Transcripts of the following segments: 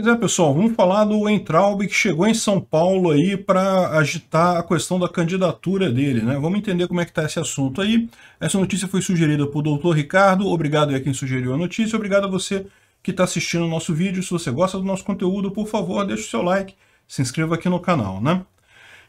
Pois é, pessoal, vamos falar do Entraub que chegou em São Paulo aí para agitar a questão da candidatura dele, né? Vamos entender como é que está esse assunto aí. Essa notícia foi sugerida por doutor Ricardo, obrigado a quem sugeriu a notícia, obrigado a você que está assistindo o nosso vídeo. Se você gosta do nosso conteúdo, por favor, deixe o seu like, se inscreva aqui no canal, né?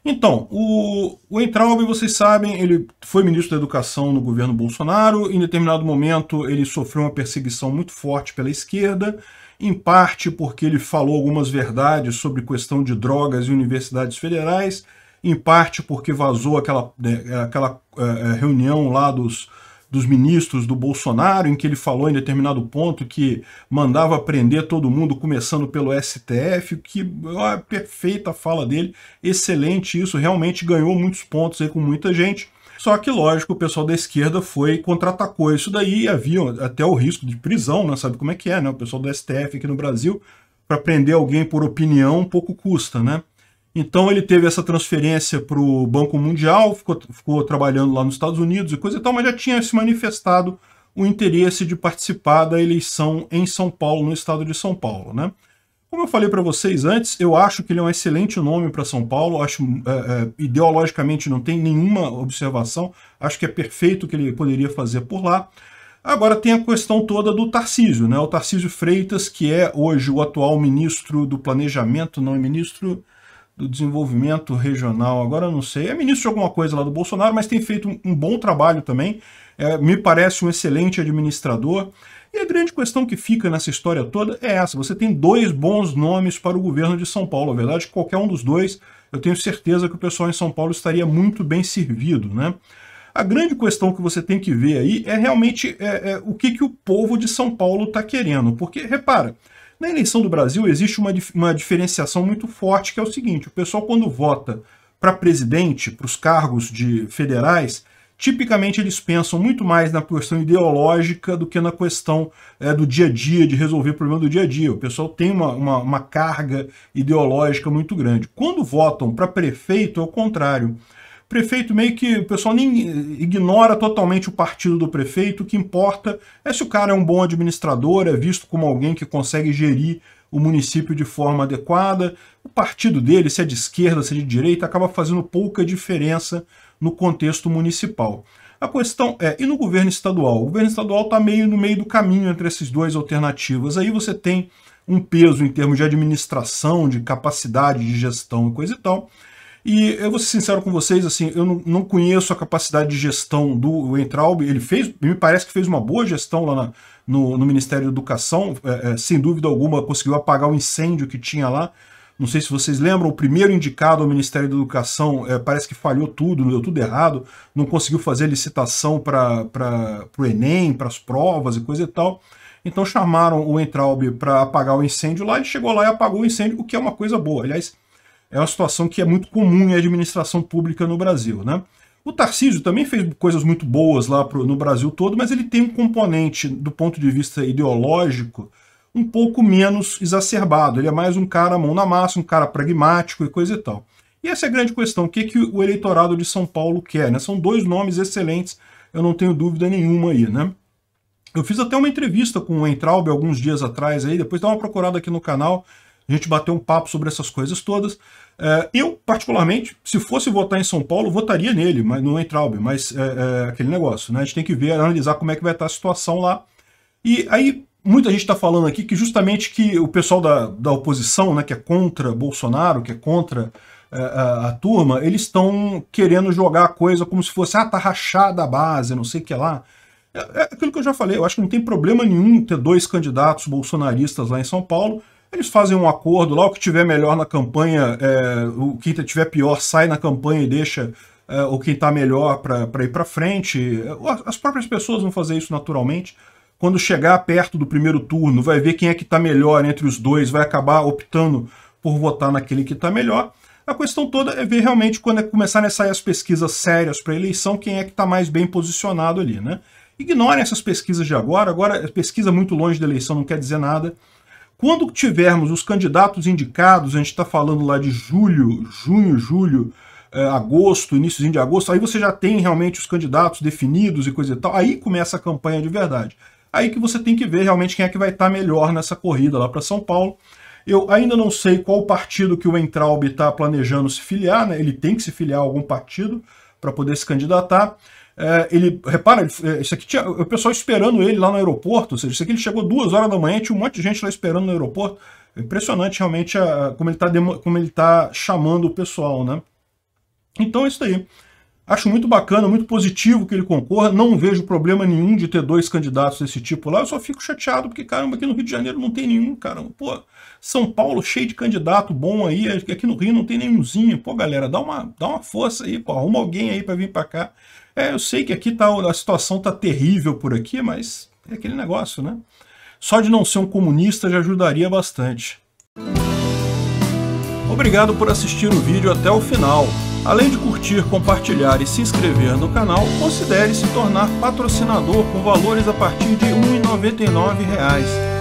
Então, o, o Entraub, vocês sabem, ele foi ministro da Educação no governo Bolsonaro. Em determinado momento, ele sofreu uma perseguição muito forte pela esquerda, em parte porque ele falou algumas verdades sobre questão de drogas e universidades federais, em parte porque vazou aquela, né, aquela eh, eh, reunião lá dos dos ministros do Bolsonaro, em que ele falou em determinado ponto que mandava prender todo mundo, começando pelo STF, que ó, é perfeita a fala dele, excelente isso, realmente ganhou muitos pontos aí com muita gente. Só que, lógico, o pessoal da esquerda foi contra-atacou isso daí havia até o risco de prisão, né? Sabe como é que é, né? O pessoal do STF aqui no Brasil, para prender alguém por opinião, pouco custa, né? Então ele teve essa transferência para o Banco Mundial, ficou, ficou, trabalhando lá nos Estados Unidos e coisa e tal, mas já tinha se manifestado o interesse de participar da eleição em São Paulo, no estado de São Paulo. Né? Como eu falei para vocês antes, eu acho que ele é um excelente nome para São Paulo, acho é, é, ideologicamente não tem nenhuma observação, acho que é perfeito o que ele poderia fazer por lá. Agora tem a questão toda do Tarcísio, né? o Tarcísio Freitas, que é hoje o atual ministro do Planejamento, não é ministro do desenvolvimento regional, agora não sei, é ministro de alguma coisa lá do Bolsonaro, mas tem feito um, bom trabalho também, é, me parece um excelente administrador. E a grande questão que fica nessa história toda é essa: você tem dois bons nomes para o governo de São Paulo. Na verdade, qualquer um dos dois, eu tenho certeza que o pessoal em São Paulo estaria muito bem servido, né? A grande questão que você tem que ver aí é realmente é, é, o que, que o povo de São Paulo está querendo. Porque, repara, na eleição do Brasil existe uma, uma diferenciação muito forte, que é o seguinte: o pessoal, quando vota para presidente, para os cargos de federais, tipicamente eles pensam muito mais na questão ideológica do que na questão é, do dia a dia, de resolver o problema do dia a dia. O pessoal tem uma, uma, uma carga ideológica muito grande. Quando votam para prefeito, é o contrário prefeito meio que o pessoal nem ignora totalmente o partido do prefeito. O que importa é se o cara é um bom administrador, é visto como alguém que consegue gerir o município de forma adequada. O partido dele, se é de esquerda, se é de direita, acaba fazendo pouca diferença no contexto municipal. A questão é, e no governo estadual? O governo estadual está meio no meio do caminho entre essas duas alternativas. Aí você tem um peso em termos de administração, de capacidade de gestão e coisa e tal, e eu vou ser sincero com vocês, assim, eu não, não conheço a capacidade de gestão do Entraub. Ele fez, me parece que fez uma boa gestão lá na, no, no, Ministério da Educação, é, é, sem dúvida alguma, conseguiu apagar o incêndio que tinha lá. Não sei se vocês lembram, o primeiro indicado ao Ministério da Educação é, parece que falhou tudo, deu tudo errado, não conseguiu fazer licitação para o Enem, para as provas e coisa e tal. Então chamaram o Entraub para apagar o incêndio lá, ele chegou lá e apagou o incêndio, o que é uma coisa boa. Aliás, é uma situação que é muito comum em administração pública no Brasil, né? O Tarcísio também fez coisas muito boas lá pro, no Brasil todo, mas ele tem um componente, do ponto de vista ideológico, um pouco menos exacerbado. Ele é mais um cara mão na massa, um cara pragmático e coisa e tal. E essa é a grande questão, o que, que o eleitorado de São Paulo quer? Né? São dois nomes excelentes, eu não tenho dúvida nenhuma aí, né? Eu fiz até uma entrevista com o Entraub alguns dias atrás aí, depois dá uma procurada aqui no canal, a gente bateu um papo sobre essas coisas todas. É, eu, particularmente, se fosse votar em São Paulo, votaria nele, mas no Entraub, mas é, é, aquele negócio, né? A gente tem que ver, analisar como é que vai estar a situação lá. E aí, muita gente está falando aqui que justamente que o pessoal da, da oposição, né, que é contra Bolsonaro, que é contra é, a, a, turma, eles estão querendo jogar a coisa como se fosse, ah, tá rachada a base, não sei o que lá. É, é aquilo que eu já falei, eu acho que não tem problema nenhum ter dois candidatos bolsonaristas lá em São Paulo, eles fazem um acordo lá, o que tiver melhor na campanha, é, o que tiver pior sai na campanha e deixa é, o que está melhor para ir para frente. As próprias pessoas vão fazer isso naturalmente. Quando chegar perto do primeiro turno, vai ver quem é que está melhor entre os dois, vai acabar optando por votar naquele que está melhor. A questão toda é ver realmente quando é começarem a sair as pesquisas sérias para eleição, quem é que está mais bem posicionado ali, né? Ignorem essas pesquisas de agora. Agora, pesquisa muito longe da eleição não quer dizer nada. Quando tivermos os candidatos indicados, a gente está falando lá de julho, junho, julho, é, agosto, iníciozinho de agosto, aí você já tem realmente os candidatos definidos e coisa e tal, aí começa a campanha de verdade. Aí que você tem que ver realmente quem é que vai estar tá melhor nessa corrida lá para São Paulo. Eu ainda não sei qual partido que o Entraub está planejando se filiar, né? ele tem que se filiar a algum partido para poder se candidatar. É, ele, repara, ele, é, isso aqui tinha o pessoal esperando ele lá no aeroporto, ou seja, isso aqui ele chegou duas horas da manhã e tinha um monte de gente lá esperando no aeroporto. É impressionante realmente a, como, ele está como ele tá chamando o pessoal, né? Então é isso aí. Acho muito bacana, muito positivo que ele concorra. Não vejo problema nenhum de ter dois candidatos desse tipo lá. Eu só fico chateado porque, caramba, aqui no Rio de Janeiro não tem nenhum, caramba. Pô, São Paulo cheio de candidato bom aí, aqui no Rio não tem nenhumzinho. Pô, galera, dá uma, dá uma força aí, pô, arruma alguém aí para vir para cá. É, eu sei que aqui tá, a situação tá terrível por aqui, mas é aquele negócio, né? Só de não ser um comunista já ajudaria bastante. Obrigado por assistir o vídeo até o final. Além de curtir, compartilhar e se inscrever no canal, considere se tornar patrocinador com valores a partir de R$ 1,99